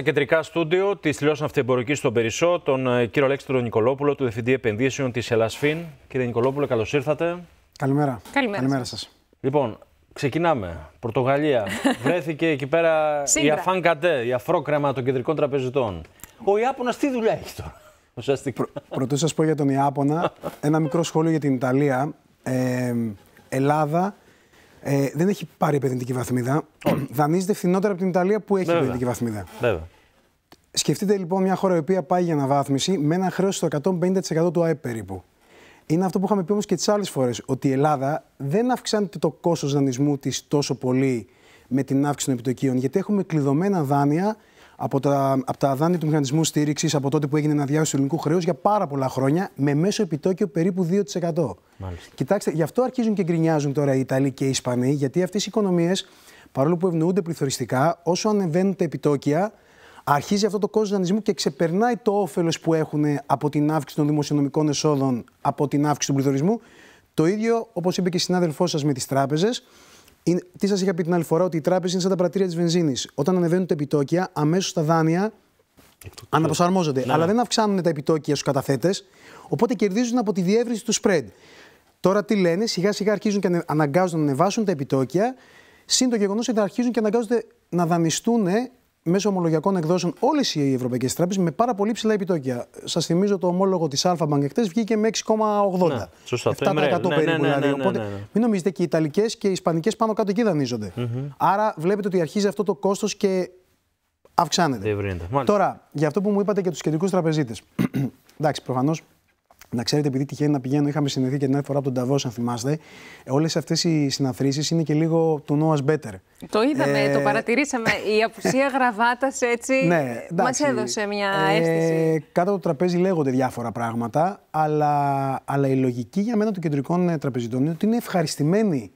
στα κεντρικά στούντιο της τηλεόραση αυτοεμπορική στον Περισσό, τον ε, κύριο Αλέξανδρο Νικολόπουλο, του Διευθυντή Επενδύσεων της Ελασφίν. Κύριε Νικολόπουλο, καλώς ήρθατε. Καλημέρα. Καλημέρα, Καλημέρα σας. Λοιπόν, ξεκινάμε. Πορτογαλία. Βρέθηκε εκεί πέρα η αφάνκατε, η αφρόκρεμα των κεντρικών τραπεζιτών. Ο Ιάπωνας τι δουλειά έχει τώρα. Ουσιαστικά. Πρωτού σας πω για τον Ιάπωνα, ένα μικρό σχόλιο για την Ιταλία. Ε, Ελλάδα, ε, δεν έχει πάρει επενδυτική βαθμίδα. Δανείζεται φθηνότερα από την Ιταλία που έχει επενδυτική βαθμίδα. Βέβαια. Σκεφτείτε λοιπόν μια χώρα η οποία πάει για αναβάθμιση με ένα χρέος στο 150% του ΑΕΠ περίπου. Είναι αυτό που είχαμε πει όμως και τις άλλες φορές, ότι η Ελλάδα δεν αυξάνεται το κόστος δανεισμού της τόσο πολύ με την αύξηση των επιτοκίων, γιατί έχουμε κλειδωμένα δάνεια από τα, από τα δάνεια του μηχανισμού στήριξης από τότε που έγινε ένα διάβαση του ελληνικού χρέους για πάρα πολλά χρόνια με μέσο επιτόκιο περίπου 2%. Μάλιστα. Κοιτάξτε, γι' αυτό αρχίζουν και γκρινιάζουν τώρα οι Ιταλοί και οι Ισπανοί, γιατί αυτές οι οικονομίες, παρόλο που ευνοούνται πληθωριστικά, όσο ανεβαίνουν τα επιτόκια, αρχίζει αυτό το κόστο δανεισμού και ξεπερνάει το όφελος που έχουν από την αύξηση των δημοσιονομικών εσόδων, από την αύξηση του πληθωρισμού. Το ίδιο, όπως είπε και η συνάδελφός σας με τις τράπεζες, τι σας είχα πει την άλλη φορά, ότι οι τράπεζε είναι σαν τα πρατήρια της βενζίνης. Όταν ανεβαίνουν τα επιτόκια, αμέσως τα δάνεια αναπροσαρμόζονται. Ναι. Αλλά δεν αυξάνουν τα επιτόκια στους καταθέτες, οπότε κερδίζουν από τη διεύρυνση του spread. Τώρα τι λένε, σιγά σιγά αρχίζουν και αναγκάζονται να ανεβάσουν τα επιτόκια, συν το γεγονός ότι αρχίζουν και αναγκάζονται να δανειστούν μέσω ομολογιακών εκδόσεων όλες οι ευρωπαϊκές τράπεζες με πάρα πολύ ψηλά επιτόκια. Σας θυμίζω το ομόλογο της Αλφα χτε βγήκε με 6,80. Ναι, σωστά. 7% ναι, περίπου. Ναι, ναι, δηλαδή. Οπότε μην νομίζετε και οι Ιταλικές και οι Ισπανικές πάνω κάτω εκεί δανείζονται. Άρα βλέπετε ότι αρχίζει αυτό το κόστος και αυξάνεται. Τώρα, για αυτό που μου είπατε και τους κεντρικούς τραπεζίτες. Εντάξει, προφανώς να ξέρετε, επειδή τυχαίνει να πηγαίνω, είχαμε συνδεθεί και την άλλη φορά από τον Ταβός, αν θυμάστε. Ε, Όλες αυτές οι συναθρήσεις είναι και λίγο του Νόα Μπέτερ. Το είδαμε, το ε, παρατηρήσαμε. Η απουσία γραβάτας έτσι. Ναι, μας έδωσε μια αίσθηση. Ε, κάτω από το τραπέζι λέγονται διάφορα πράγματα, αλλά, αλλά η λογική για μένα των κεντρικών ε, τραπεζιτών είναι ότι είναι ευχαριστημένοι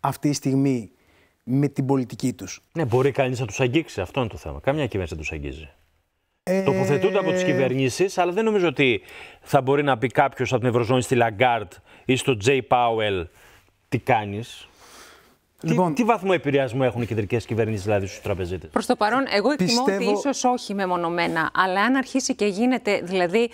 αυτή τη στιγμή με την πολιτική τους. Ναι, μπορεί κανείς να τους αγγίξει. Αυτό είναι το θέμα. Καμιά κυβέρνηση δεν τους αγγίζει. Ε... Τοποθετούνται από τις ε. κυβερνήσεις, αλλά δεν νομίζω ότι θα μπορεί να πει κάποιος από την Ευρωζώνη στη Λαγκάρτ ή στο Τζέι Πάουελ τι κάνεις. τι, λοιπόν- τι βαθμό επηρεασμού έχουν οι κεντρικές κυβερνήσεις, δηλαδή στους τραπεζίτες. Προς το παρόν, εγώ εκτιμώ ότι ίσως όχι μεμονωμένα, αλλά αν αρχίσει και γίνεται, δηλαδή,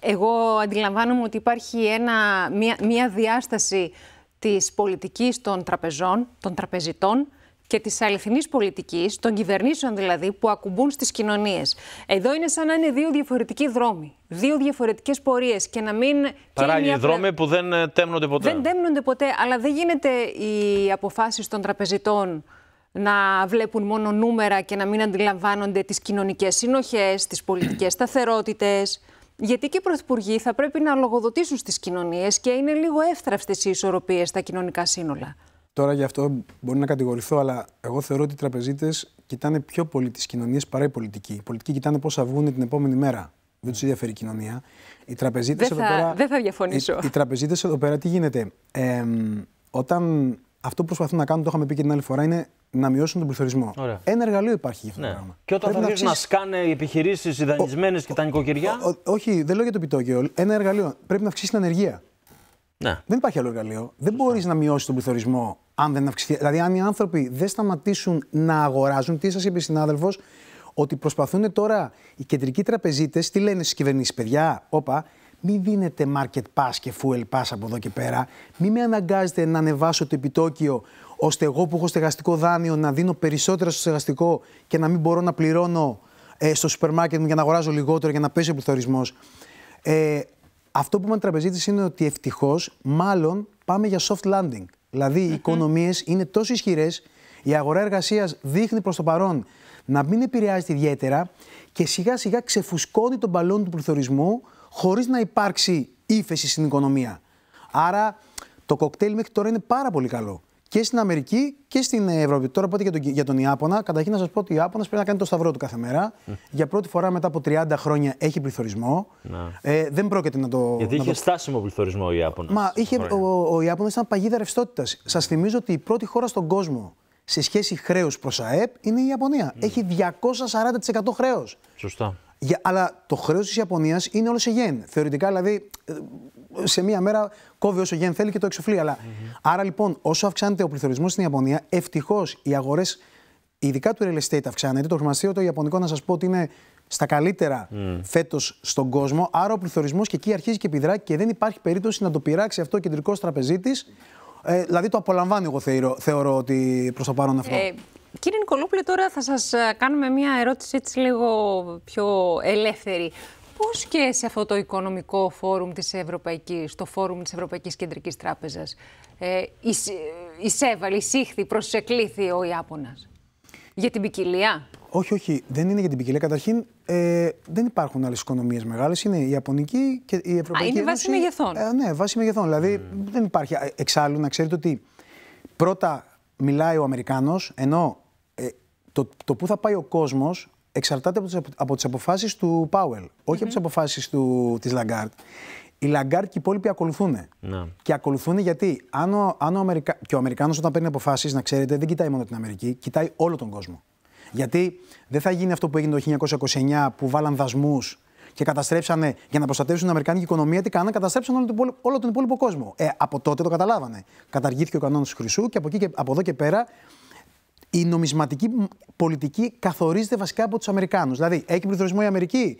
εγώ αντιλαμβάνομαι ότι υπάρχει ένα, μια, μια διάσταση της πολιτικής των τραπεζών, των τραπεζιτών, και της αληθινής πολιτικής, των κυβερνήσεων δηλαδή, που ακουμπούν στις κοινωνίες. Εδώ είναι σαν να είναι δύο διαφορετικοί δρόμοι, δύο διαφορετικές πορείες και να μην. Παράλληλοι δρόμοι που δεν ε, τέμνονται ποτέ. Δεν τέμνονται ποτέ, αλλά δεν γίνεται οι αποφάσεις των τραπεζιτών να βλέπουν μόνο νούμερα και να μην αντιλαμβάνονται τις κοινωνικές συνοχές, τις πολιτικές σταθερότητες. Γιατί και οι πρωθυπουργοί θα πρέπει να λογοδοτήσουν στις κοινωνίες και είναι λίγο εύθραυστες οι ισορροπίες στα κοινωνικά σύνολα. Τώρα γι' αυτό μπορεί να κατηγορηθώ, αλλά εγώ θεωρώ ότι οι τραπεζίτες κοιτάνε πιο πολύ τις κοινωνίες παρά οι πολιτικοί. Οι πολιτικοί κοιτάνε πώς θα βγουν την επόμενη μέρα. Δεν τους ενδιαφέρει η κοινωνία. Οι τραπεζίτες εδώ πέρα. Δεν θα διαφωνήσω. Οι, οι τραπεζίτες εδώ πέρα τι γίνεται. Ε, όταν αυτό που προσπαθούν να κάνουν, το είχαμε πει και την άλλη φορά, είναι να μειώσουν τον πληθωρισμό. Ωραία. Ένα εργαλείο υπάρχει για αυτό το ναι. πράγμα. Και όταν Πρέπει θα αρχίσουν να, σκάνε οι επιχειρήσεις, οι δανεισμένες και τα νοικοκυριά. όχι, δεν λέω για το επιτόκιο. Ένα εργαλείο. Πρέπει να αυξήσει την ανεργία. Ναι. Δεν υπάρχει άλλο εργαλείο. Δεν μπορείς να μειώσεις τον πληθωρισμό αν δεν αυξηθεί. Δηλαδή, αν οι άνθρωποι δεν σταματήσουν να αγοράζουν, τι σας είπε η συνάδελφος, ότι προσπαθούν τώρα οι κεντρικοί τραπεζίτες, τι λένε στις κυβερνήσεις, παιδιά, όπα, μην δίνετε market pass και fuel pass από εδώ και πέρα. Μην με αναγκάζετε να ανεβάσω το επιτόκιο, ώστε εγώ που έχω στεγαστικό δάνειο να δίνω περισσότερα στο στεγαστικό και να μην μπορώ να πληρώνω ε, στο σούπερ μάρκετ μου για να αγοράζω λιγότερο για να πέσει ο πληθωρισμός. Ε, αυτό που είπαμε τραπεζίτης είναι ότι ευτυχώς, μάλλον πάμε για soft landing. Δηλαδή, οι οικονομίες είναι τόσο ισχυρές, η αγορά εργασίας δείχνει προς το παρόν να μην επηρεάζεται ιδιαίτερα και σιγά σιγά ξεφουσκώνει τον μπαλόν του πληθωρισμού χωρίς να υπάρξει ύφεση στην οικονομία. Άρα, το κοκτέιλ μέχρι τώρα είναι πάρα πολύ καλό και στην Αμερική και στην Ευρώπη. Τώρα πότε για τον, για τον Ιάπωνα, καταρχήν να σας πω ότι ο Ιάπωνας πρέπει να κάνει το σταυρό του κάθε μέρα. Για πρώτη φορά μετά από 30 χρόνια έχει πληθωρισμό. Ε, δεν πρόκειται να το. Γιατί είχε το... στάσιμο πληθωρισμό ο Ιάπωνας. Μα είχε, ο, ο Ιάπωνας ήταν παγίδα ρευστότητας. Σας θυμίζω ότι η πρώτη χώρα στον κόσμο σε σχέση χρέους προς ΑΕΠ είναι η Ιαπωνία. Έχει 240% χρέος. Σωστά. Για, αλλά το χρέος της Ιαπωνίας είναι όλος σε γεν. Θεωρητικά δηλαδή ε, σε μία μέρα κόβει όσο γεν θέλει και το εξοφλεί. Άρα λοιπόν, όσο αυξάνεται ο πληθωρισμός στην Ιαπωνία, ευτυχώς οι αγορές, ειδικά του real estate, αυξάνεται. Το χρηματιστήριο το Ιαπωνικό, να σας πω ότι είναι στα καλύτερα mm. φέτος στον κόσμο. Άρα ο πληθωρισμός και εκεί αρχίζει και επιδράει και δεν υπάρχει περίπτωση να το πειράξει αυτό ο κεντρικός τραπεζίτης. Ε, δηλαδή το απολαμβάνει, εγώ θεωρώ, θεωρώ ότι προς το παρόν αυτό. Ε, κύριε Νικολούπλη, τώρα θα σας ε, κάνουμε μια ερώτηση έτσι λίγο πιο ελεύθερη. Πώς σε αυτό το οικονομικό φόρουμ της Ευρωπαϊκής, το φόρουμ της Ευρωπαϊκής Κεντρικής Τράπεζας. Ε, εισέβαλε, εισήχθη, προσεκλήθη ο Ιάπωνας. Για την ποικιλία. Όχι, όχι, δεν είναι για την ποικιλία. Καταρχήν, ε, δεν υπάρχουν άλλες οικονομίες μεγάλες. Είναι η Ιαπωνική και η Ευρωπαϊκή. Α, είναι βάση μεγεθών. Ε, ναι, βάση μεγεθών. Δηλαδή, mm. δεν υπάρχει. Ε, εξάλλου, να ξέρετε ότι πρώτα μιλάει ο Αμερικάνος, ενώ ε, το, το πού θα πάει ο κόσμος εξαρτάται από τις αποφάσεις του Πάουελ, mm-hmm. όχι από τις αποφάσει της Λαγκάρτ. Οι Λαγκάρτ και οι υπόλοιποι ακολουθούν. Να. Και ακολουθούν γιατί αν ο, αν ο Αμερικα... και ο Αμερικάνος όταν παίρνει αποφάσεις, να ξέρετε, δεν κοιτάει μόνο την Αμερική, κοιτάει όλο τον κόσμο. Γιατί δεν θα γίνει αυτό που έγινε το 1929 που βάλαν δασμούς και καταστρέψανε για να προστατεύσουν την Αμερικάνικη οικονομία, τι κάνανε, καταστρέψαν όλο τον, όλο τον υπόλοιπο κόσμο. Ε, από τότε το καταλάβανε. Καταργήθηκε ο κανόνας του Χρυσού και από, εκεί και από εδώ και πέρα η νομισματική πολιτική καθορίζεται βασικά από τους Αμερικάνους. Δηλαδή, έχει πληθωρισμό η Αμερική.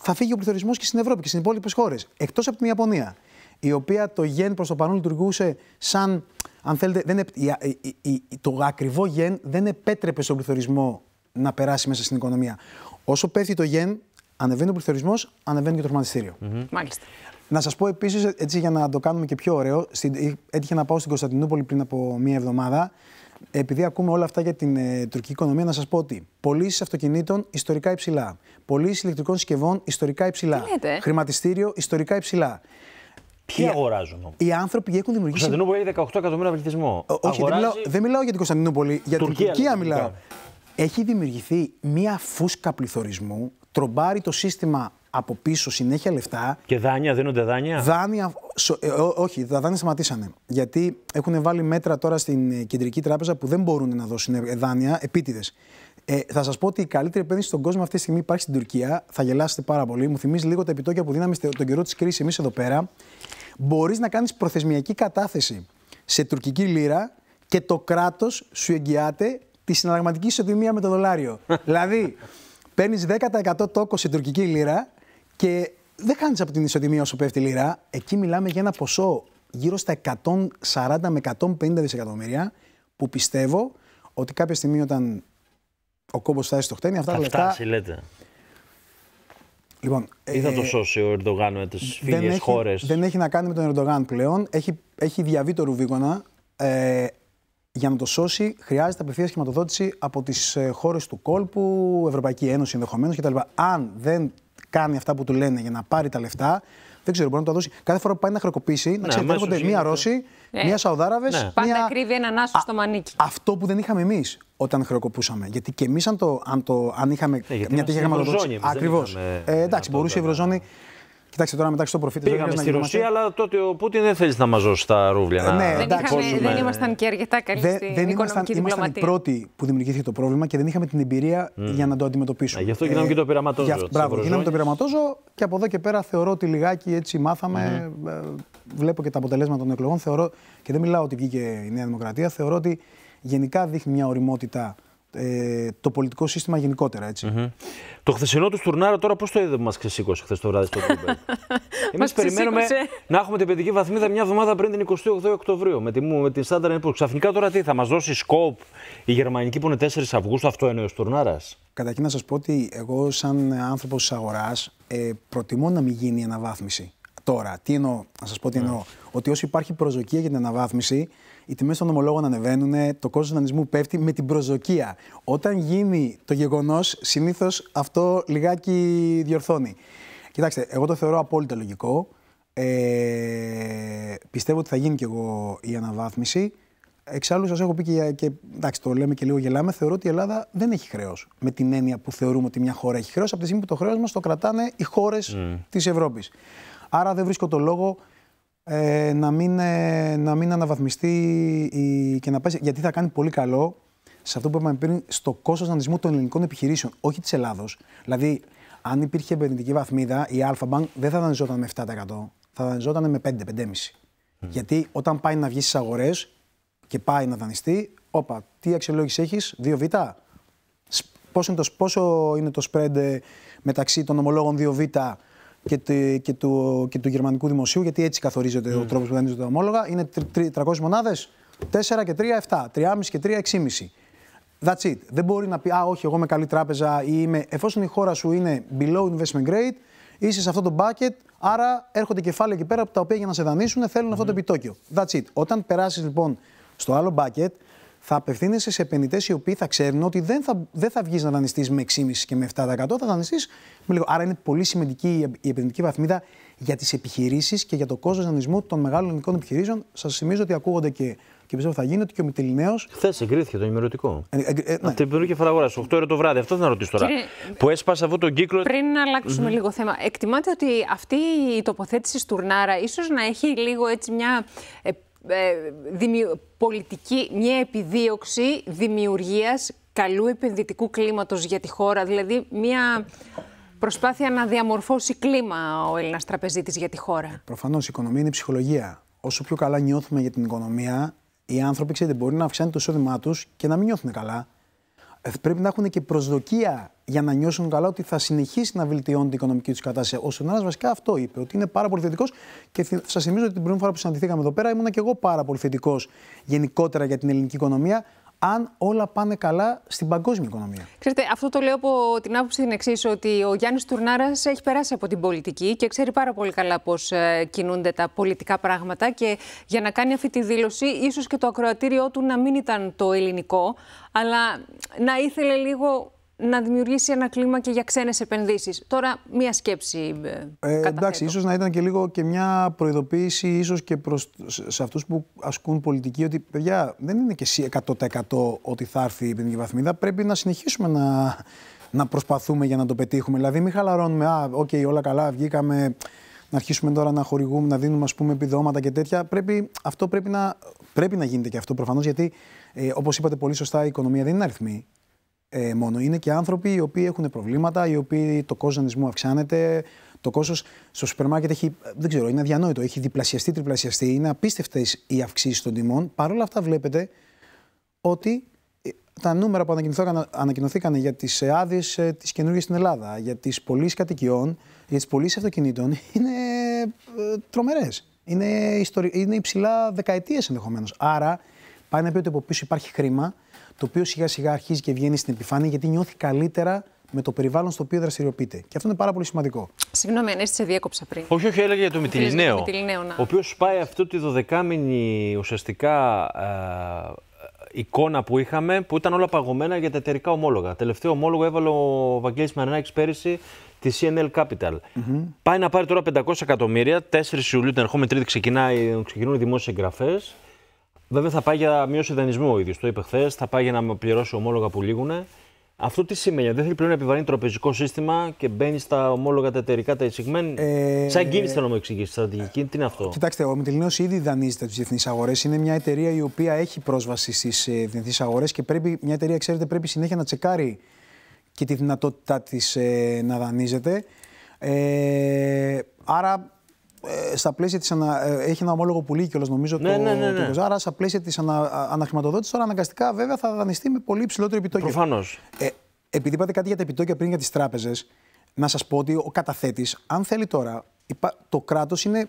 Θα φύγει ο πληθωρισμός και στην Ευρώπη και στις υπόλοιπες χώρες. Εκτός από την Ιαπωνία, η οποία το γεν προς το παρόν λειτουργούσε σαν. Αν θέλετε, δεν, η, η, το ακριβό γεν δεν επέτρεπε στον πληθωρισμό να περάσει μέσα στην οικονομία. Όσο πέφτει το γεν, ανεβαίνει ο πληθωρισμός, ανεβαίνει και το χρηματιστηριο Μάλιστα. Να σας πω επίσης, έτσι για να το κάνουμε και πιο ωραίο, έτυχε να πάω στην Κωνσταντινούπολη πριν από μία εβδομάδα επειδή ακούμε όλα αυτά για την ε, τουρκική οικονομία, να σας πω ότι πωλήσεις αυτοκινήτων ιστορικά υψηλά. Πωλήσεις ηλεκτρικών συσκευών ιστορικά υψηλά. Χρηματιστήριο ιστορικά υψηλά. Ποιοι αγοράζουν όμως. Οι άνθρωποι έχουν δημιουργήσει. Κωνσταντινούπολη έχει 18 εκατομμύρια πληθυσμό. όχι, δεν, μιλάω, για την Κωνσταντινούπολη, για την Τουρκία λοιπόν. μιλάω. Έχει δημιουργηθεί μία φούσκα πληθωρισμού, τρομπάρει το σύστημα από πίσω συνέχεια λεφτά. Και δάνεια, δίνονται δάνεια. Δάνεια, σο, ε, όχι, τα δάνεια σταματήσανε. Γιατί έχουν βάλει μέτρα τώρα στην ε, κεντρική τράπεζα που δεν μπορούν να δώσουν ε, δάνεια επίτηδες. Ε, θα σας πω ότι η καλύτερη επένδυση στον κόσμο αυτή τη στιγμή υπάρχει στην Τουρκία. Θα γελάσετε πάρα πολύ. Μου θυμίζει λίγο τα επιτόκια που δίναμε τον καιρό της κρίσης εμείς εδώ πέρα. Μπορείς να κάνεις προθεσμιακή κατάθεση σε τουρκική λίρα και το κράτος σου εγγυάται τη συναλλαγματική ισοτιμία με το δολάριο. δηλαδή, παίρνεις 10% τόκο σε τουρκική λίρα και δεν χάνεις από την ισοτιμία όσο πέφτει η λίρα. Εκεί μιλάμε για ένα ποσό γύρω στα 140 με 150 δισεκατομμύρια που πιστεύω ότι κάποια στιγμή όταν ο κόμπος φτάσει στο χτένι αυτά τα λεφτά... Φτάσει, λέτε. Λοιπόν, Ή θα ε, το σώσει ο Ερντογάν με τις φίλες χώρες. Δεν έχει να κάνει με τον Ερντογάν πλέον. Έχει, έχει διαβεί το Ρουβίγκονα. Ε, για να το σώσει χρειάζεται απευθείας χρηματοδότηση από τις ε, χώρες του κόλπου, Ευρωπαϊκή Ένωση ενδεχομένως κτλ. Αν δεν κάνει αυτά που του λένε για να πάρει τα λεφτά. Δεν ξέρω, μπορεί να το δώσει. Κάθε φορά που πάει να χρεοκοπήσει, να, ναι, μία Ρώση, ναι. μία Σαουδάραβες. Ναι. Πάντα κρύβει έναν άσο στο μανίκι. Αυτό που δεν είχαμε εμείς όταν χρεοκοπούσαμε. Γιατί και εμείς, αν, το, αν, είχαμε μια τέτοια χρεοκοπήση. Ακριβώ. Ε, εντάξει, μπορούσε η Ευρωζώνη Κοιτάξτε τώρα μεταξύ το προφήτη. Πήγαμε στη Ρωσία, αλλά τότε ο Πούτιν δεν θέλει να μας δώσει τα ρούβλια. να... δεν, ε, ναι, δεν ήμασταν και αρκετά καλοί δεν, στην δεν ήμασταν, οι πρώτοι που δημιουργήθηκε το πρόβλημα και δεν είχαμε την εμπειρία για να το αντιμετωπίσουμε. Ναι, γι' αυτό γίναμε ε, και το πειραματόζω. Για, μπράβο, γίναμε το πειραματόζω και από εδώ και πέρα θεωρώ ότι λιγάκι έτσι μάθαμε. Mm. βλέπω και τα αποτελέσματα των εκλογών. Θεωρώ, και δεν μιλάω ότι βγήκε η Νέα Δημοκρατία. Θεωρώ ότι γενικά δείχνει μια οριμότητα ε, το πολιτικό σύστημα γενικότερα. Έτσι. Το χθεσινό του τουρνάρο τώρα πώς το είδε που μας ξεσήκωσε χθες το βράδυ στο Κούμπερ. Εμεί περιμένουμε να έχουμε την παιδική βαθμίδα μια εβδομάδα πριν την 28 Οκτωβρίου με, τη, με τη Standard Ξαφνικά τώρα τι θα μας δώσει σκόπ η Γερμανική που είναι 4 Αυγούστου, αυτό εννοεί ο τουρνάρας. Καταρχήν να σας πω ότι εγώ, σαν άνθρωπος της αγοράς, ε, προτιμώ να μην γίνει η αναβάθμιση τώρα. Τι εννοώ, να σας πω τι ναι. εννοώ. Mm. Ότι όσο υπάρχει προσδοκία για την αναβάθμιση, οι τιμές των ομολόγων ανεβαίνουν, το κόστος δανεισμού πέφτει με την προσδοκία. Όταν γίνει το γεγονός, συνήθως αυτό λιγάκι διορθώνει. Κοιτάξτε, εγώ το θεωρώ απόλυτα λογικό. Ε, πιστεύω ότι θα γίνει κι εγώ η αναβάθμιση. Εξάλλου, σας έχω πει και, και εντάξει, το λέμε και λίγο γελάμε. Θεωρώ ότι η Ελλάδα δεν έχει χρέος. Με την έννοια που θεωρούμε ότι μια χώρα έχει χρέος, από τη στιγμή που το χρέος μας το κρατάνε οι χώρες mm. της Ευρώπης. Άρα δεν βρίσκω το λόγο ε, να, μην, ε, να μην αναβαθμιστεί η, και να πάει. Γιατί θα κάνει πολύ καλό σε αυτό που είπαμε πριν στο κόστος δανεισμού των ελληνικών επιχειρήσεων, όχι της Ελλάδος. Δηλαδή, αν υπήρχε επενδυτική βαθμίδα, η Αλφα-Bank δεν θα δανειζόταν με 7%, θα δανειζόταν με 5-5,5%. Γιατί όταν πάει να βγει στις αγορές και πάει να δανειστεί, όπα, τι αξιολόγηση έχεις, 2β. Πόσο είναι, το, πόσο είναι το spread ε, μεταξύ των ομολόγων 2β και, τη, και, του, και του γερμανικού δημοσίου, γιατί έτσι καθορίζεται mm. ο τρόπος που δανείζονται τα ομόλογα. Είναι 300 μονάδε, 4 και 3, 7, 3,5 και 3, 6,5. That's it. Δεν μπορεί να πει, Α, όχι, εγώ είμαι καλή τράπεζα ή είμαι. Εφόσον η χώρα σου είναι below investment grade, είσαι σε αυτό το bucket, άρα έρχονται κεφάλαια εκεί πέρα από τα οποία για να σε δανείσουν θέλουν mm αυτό το mm-hmm. επιτόκιο. That's it. Όταν περάσεις λοιπόν στο άλλο bucket, θα απευθύνεσαι σε επενδυτές οι οποίοι θα ξέρουν ότι δεν θα, δεν θα βγεις να δανειστείς με 6,5 και με 7%, θα δανειστείς με λίγο. Άρα είναι πολύ σημαντική η επενδυτική βαθμίδα για τις επιχειρήσεις και για το κόστος δανεισμού των μεγάλων ελληνικών επιχειρήσεων. Σας θυμίζω ότι ακούγονται και, και πιστεύω θα γίνει ότι και ο Μητυλινέο. Χθες εγκρίθηκε το ημερωτικό. Ε, ε, ε, ναι. την 8 ώρα το βράδυ. Αυτό θα ρωτήσω τώρα. Κύριε, που έσπασε αυτό τον κύκλο. Πριν να αλλαξουμε λίγο θέμα, εκτιμάτε ότι αυτή η τοποθέτηση στουρνάρα ίσως να έχει λίγο έτσι μια ε, ε, πολιτική, μια επιδίωξη δημιουργίας καλού επενδυτικού κλίματος για τη χώρα, δηλαδή μια προσπάθεια να διαμορφώσει κλίμα ο Έλληνας τραπεζίτης για τη χώρα. Ε, προφανώς η οικονομία είναι ψυχολογία. Όσο πιο καλά νιώθουμε για την οικονομία, οι άνθρωποι ξέρετε, μπορεί να αυξάνουν το εισόδημά τους και να μην νιώθουν καλά. Ε, πρέπει να έχουν και προσδοκία για να νιώσουν καλά ότι θα συνεχίσει να βελτιώνεται την οικονομική τους κατάσταση. Ο Σενάρα βασικά αυτό είπε, ότι είναι πάρα πολύ θετικός. Και σας θυμίζω ότι την πρώτη φορά που συναντηθήκαμε εδώ πέρα ήμουν και εγώ πάρα πολύ θετικός γενικότερα για την ελληνική οικονομία αν όλα πάνε καλά στην παγκόσμια οικονομία. Ξέρετε, αυτό το λέω από την άποψη την εξής, ότι ο Γιάννης Τουρνάρας έχει περάσει από την πολιτική και ξέρει πάρα πολύ καλά πώς ε, κινούνται τα πολιτικά πράγματα. Και για να κάνει αυτή τη δήλωση, ίσως και το ακροατήριό του να μην ήταν το ελληνικό, αλλά να ήθελε λίγο να δημιουργήσει ένα κλίμα και για ξένες επενδύσεις. Τώρα μία σκέψη ε, ε Εντάξει, ίσως να ήταν και λίγο και μια προειδοποίηση ίσως και προς, σε αυτούς που ασκούν πολιτική ότι παιδιά δεν είναι και εσύ 100% ότι θα έρθει η επενδυτική βαθμίδα. Πρέπει να συνεχίσουμε να, να προσπαθούμε για να το πετύχουμε. Δηλαδή μην χαλαρώνουμε, α, οκ, okay, όλα καλά, βγήκαμε να αρχίσουμε τώρα να χορηγούμε, να δίνουμε ας πούμε, επιδόματα και τέτοια. Πρέπει, αυτό πρέπει να, πρέπει να γίνεται και αυτό προφανώς, γιατί ε, όπως είπατε πολύ σωστά, η οικονομία δεν είναι αριθμή ε, μόνο. Είναι και άνθρωποι οι οποίοι έχουν προβλήματα, οι οποίοι το κόστος δανεισμού αυξάνεται. Το κόστος στο σούπερ μάρκετ έχει, δεν ξέρω, είναι αδιανόητο. Έχει διπλασιαστεί, τριπλασιαστεί. Είναι απίστευτες οι αυξήσεις των τιμών. Παρ' όλα αυτά, βλέπετε ότι ε, τα νούμερα που ανακοινωθήκαν για τις άδειες ε, τη καινούργια στην Ελλάδα, για τις πωλήσεις κατοικιών, για τις πωλήσεις αυτοκινήτων είναι ε, τρομερές. Είναι, είναι υψηλά δεκαετίες ενδεχομένως. Άρα πάει να πει ότι από πίσω υπάρχει χρήμα το οποίο σιγά σιγά αρχίζει και βγαίνει στην επιφάνεια γιατί νιώθει καλύτερα με το περιβάλλον στο οποίο δραστηριοποιείται. Και αυτό είναι πάρα πολύ σημαντικό. Συγγνώμη, αν σε διέκοψα πριν. Όχι, όχι, έλεγα για το Μητυλινέο. Ο οποίος σπάει αυτή τη δωδεκάμινη ουσιαστικά εικόνα που είχαμε, που ήταν όλα παγωμένα για τα εταιρικά ομόλογα. Τελευταίο ομόλογο έβαλε ο Βαγγέλης Μαρινάκης πέρυσι τη CNL Capital. Πάει να πάρει τώρα 500 εκατομμύρια. 4 Ιουλίου την ερχόμενη Τρίτη ξεκινάει, ξεκινούν οι δημόσιες εγγραφές. Βέβαια θα πάει για μείωση δανεισμού ο ίδιος. Το είπε χθες. Θα πάει για να πληρώσει ομόλογα που λήγουν. Αυτό τι σημαίνει, δεν θέλει πλέον να επιβαρύνει τραπεζικό σύστημα και μπαίνει στα ομόλογα τα εταιρικά, τα εισηγμένα. Ε... Σαν κίνηση θέλω να μου εξηγήσεις, στρατηγική, τι είναι αυτό. Κοιτάξτε, ο Μιτελίνο ήδη δανείζεται τις διεθνείς αγορές. Είναι μια εταιρεία η οποία έχει πρόσβαση στις ε, διεθνείς αγορές και πρέπει, μια εταιρεία, ξέρετε, πρέπει συνέχεια να τσεκάρει και τη δυνατότητά της ε, να δανείζεται. Ε, άρα ε, στα πλαίσια της ανα... Ε, έχει ένα ομόλογο πουλί κιόλας νομίζω ναι, το, ναι, ναι, ναι. Το άρα στα πλαίσια της ανα... αναχρηματοδότησης τώρα αναγκαστικά βέβαια θα δανειστεί με πολύ υψηλότερο επιτόκιο. Προφανώς. Ε, επειδή είπατε κάτι για τα επιτόκια πριν για τις τράπεζες, να σας πω ότι ο καταθέτης, αν θέλει τώρα, το κράτος είναι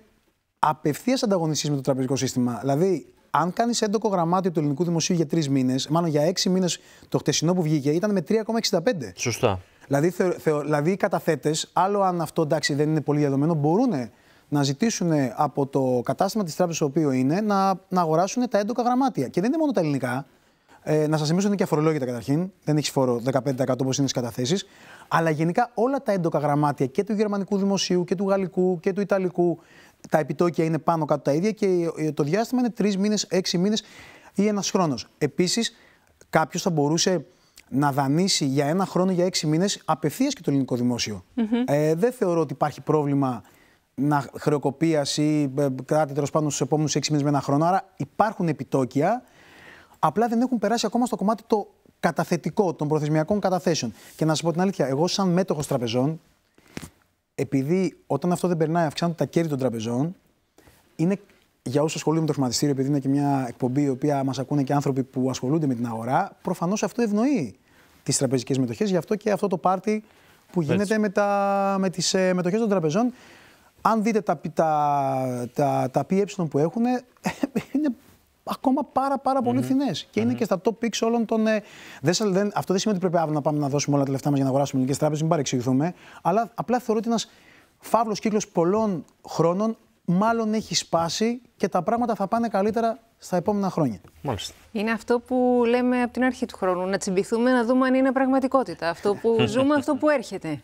απευθείας ανταγωνιστής με το τραπεζικό σύστημα. Δηλαδή, αν κάνεις έντοκο γραμμάτιο του ελληνικού δημοσίου για τρεις μήνες, μάλλον για έξι μήνες το χτεσινό που βγήκε, ήταν με 3,65. Σωστά. Δηλαδή, θεω, δηλαδή οι καταθέτες, άλλο αν αυτό εντάξει δεν είναι πολύ διαδεδομένο, μπορούν να ζητήσουν από το κατάστημα της τράπεζας, το οποίο είναι, να, να αγοράσουν τα έντοκα γραμμάτια. Και δεν είναι μόνο τα ελληνικά. Ε, να σας θυμίσω ότι είναι και αφορολόγητα καταρχήν. Δεν έχεις φόρο 15% όπως είναι στις καταθέσεις. Αλλά γενικά όλα τα έντοκα γραμμάτια και του γερμανικού δημοσίου και του γαλλικού και του ιταλικού. Τα επιτόκια είναι πάνω κάτω τα ίδια και το διάστημα είναι τρεις μήνες, έξι μήνες ή ένας χρόνος. Επίσης, κάποιος θα μπορούσε να δανείσει για ένα χρόνο, για έξι μήνες απευθείας και το ελληνικό δημόσιο. ε, δεν θεωρώ ότι υπάρχει πρόβλημα να χρεοκοπίας ή ε, κράτη τέλος πάντων στους επόμενους 6 μήνες με ένα χρόνο. Άρα υπάρχουν επιτόκια, απλά δεν έχουν περάσει ακόμα στο κομμάτι το καταθετικό των προθεσμιακών καταθέσεων. Και να σας πω την αλήθεια, εγώ σαν μέτοχος τραπεζών, επειδή όταν αυτό δεν περνάει, αυξάνονται τα κέρδη των τραπεζών, είναι για όσους ασχολούνται με το χρηματιστήριο, επειδή είναι και μια εκπομπή η οποία μας ακούνε και άνθρωποι που ασχολούνται με την αγορά, προφανώς αυτό ευνοεί τις τραπεζικές μετοχές. Γι' αυτό και αυτό το πάρτι που γίνεται Έτσι. με, με τις ε, μετοχές των τραπεζών αν δείτε τα, τα, τα, τα ΠΕ που έχουν, είναι ακόμα πάρα, πάρα πολύ φθηνές. Και είναι και στα top picks όλων των. Ε, δεν, δεν, αυτό δεν σημαίνει ότι πρέπει να πάμε να δώσουμε όλα τα λεφτά μας για να αγοράσουμε ελληνικές τράπεζες, μην παρεξηγηθούμε. Αλλά απλά θεωρώ ότι ένας φαύλος κύκλος πολλών χρόνων μάλλον έχει σπάσει και τα πράγματα θα πάνε καλύτερα στα επόμενα χρόνια. Μάλιστα. Είναι αυτό που λέμε από την αρχή του χρόνου. Να τσιμπηθούμε, να δούμε αν είναι πραγματικότητα. Αυτό που ζούμε, αυτό που έρχεται.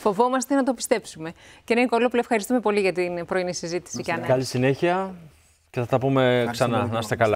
Φοβόμαστε να το πιστέψουμε. Κύριε ναι, Νικολόπουλο, ευχαριστούμε πολύ για την πρωινή συζήτηση. Καλή συνέχεια και θα τα πούμε ξανά. Να είστε καλά.